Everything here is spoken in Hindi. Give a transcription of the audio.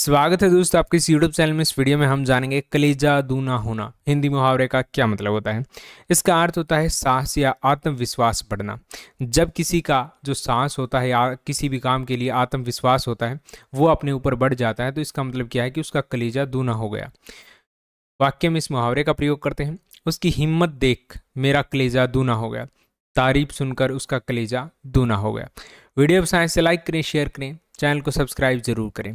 स्वागत है दोस्तों आपके इस यूट्यूब चैनल में इस वीडियो में हम जानेंगे कलेजा दूना होना हिंदी मुहावरे का क्या मतलब होता है इसका अर्थ होता है साहस या आत्मविश्वास बढ़ना जब किसी का जो साहस होता है या किसी भी काम के लिए आत्मविश्वास होता है वो अपने ऊपर बढ़ जाता है तो इसका मतलब क्या है कि उसका कलेजा दूना हो गया वाक्य में इस मुहावरे का प्रयोग करते हैं उसकी हिम्मत देख मेरा कलेजा दूना हो गया तारीफ सुनकर उसका कलेजा दूना हो गया वीडियो पसंद से तो लाइक करें शेयर करें चैनल को सब्सक्राइब जरूर करें